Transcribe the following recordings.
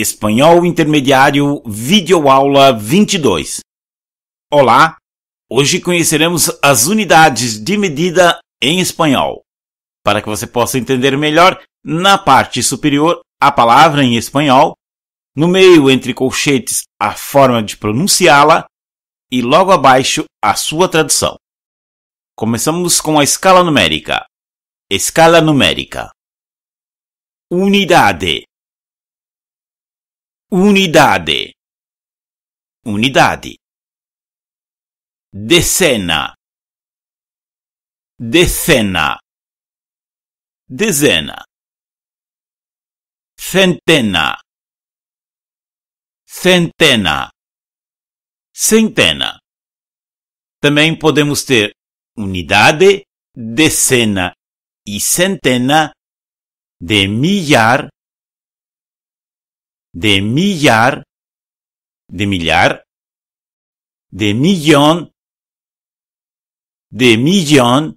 Espanhol Intermediário Videoaula 22. Olá! Hoje conheceremos as unidades de medida em espanhol. Para que você possa entender melhor, na parte superior, a palavra em espanhol, no meio entre colchetes, a forma de pronunciá-la e logo abaixo, a sua tradução. Começamos com a escala numérica. Escala numérica. Unidade unidade, unidade, decena, decena, dezena, centena, centena, centena. Também podemos ter unidade, decena e centena de milhar de milhar, de milhar, de milhão, de milhão,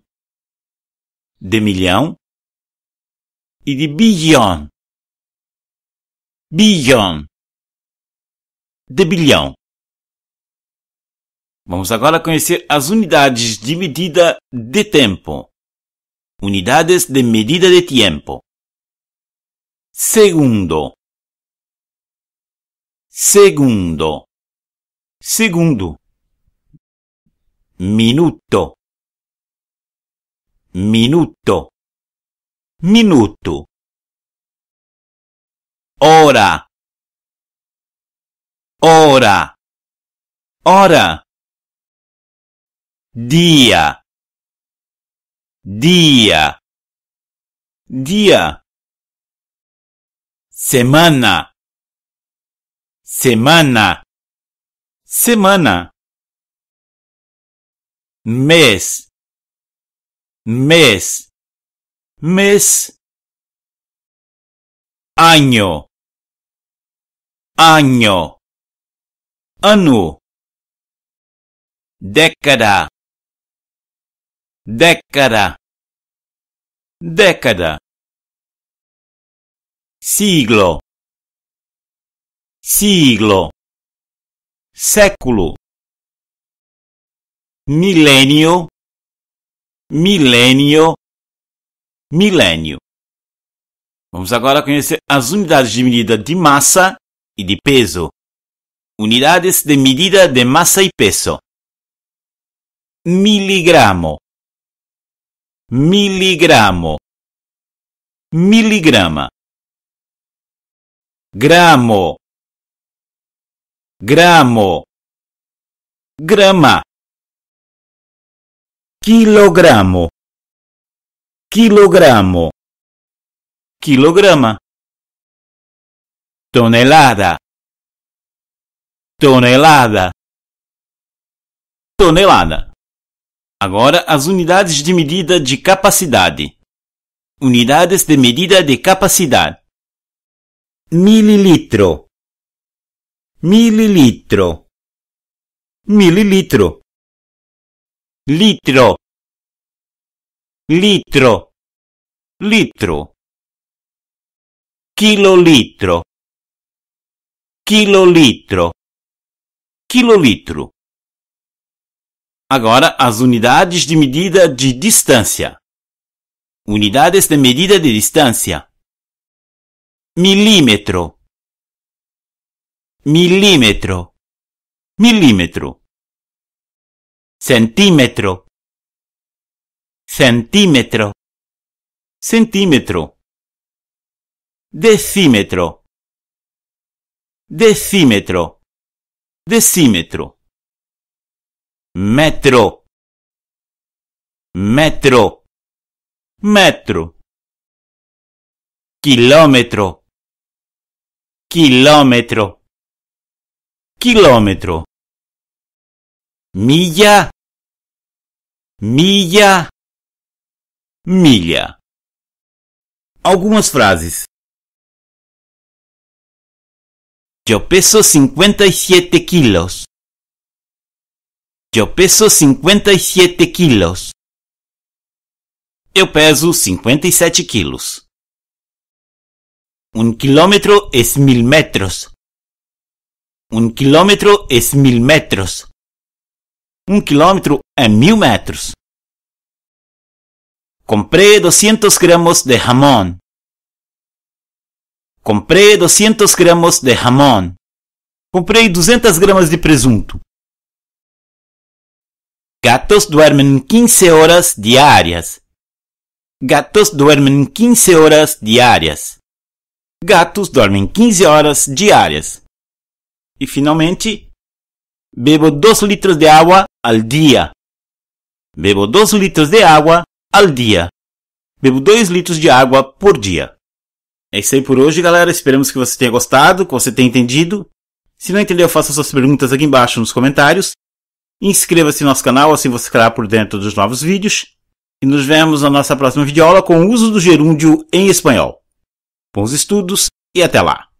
de milhão e de bilhão, bilhão, de bilhão. Vamos agora conhecer as unidades de medida de tempo. Unidades de medida de tempo. Segundo segundo, segundo, minuto, minuto, minuto, hora, hora, hora, dia, dia, dia, semana, semana, semana, mes, mes, mes, año, año, anu, década, década, década, siglo, siglo, século, milênio, milênio, milênio. Vamos agora conhecer as unidades de medida de massa e de peso. Unidades de medida de massa e peso. Miligramo. Miligramo. Miligrama. Gramo gramo, grama, quilogramo, quilogramo, quilograma, tonelada, tonelada, tonelada. Agora as unidades de medida de capacidade. Unidades de medida de capacidade. Mililitro mililitro mililitro litro litro litro kilolitro kilolitro quilolitro agora as unidades de medida de distância unidades de medida de distância milímetro milímetro, milímetro, centímetro, centímetro, centímetro, decímetro, decímetro, decímetro, metro, metro, metro, kilómetro, kilómetro kilómetro, milla, milla, milla. Algunas frases. Yo peso 57 kilos. Yo peso 57 kilos. Eu peso 57 kilos. Un kilómetro es mil metros. Um quilômetro é mil metros. Um quilômetro é mil metros. Comprei 200 gramas de jamão. Comprei 200 gramas de jamão. Comprei 200 gramas de presunto. Gatos dormem 15 horas diárias. Gatos dormem 15 horas diárias. Gatos dormem 15 horas diárias. E finalmente, bebo 2 litros de água al dia. Bebo 2 litros de água al dia. Bebo 2 litros de água por dia. É isso aí por hoje, galera. Esperamos que você tenha gostado, que você tenha entendido. Se não entendeu, faça suas perguntas aqui embaixo nos comentários. Inscreva-se no nosso canal, assim você ficará por dentro dos novos vídeos. E nos vemos na nossa próxima videoaula com o uso do gerúndio em espanhol. Bons estudos e até lá!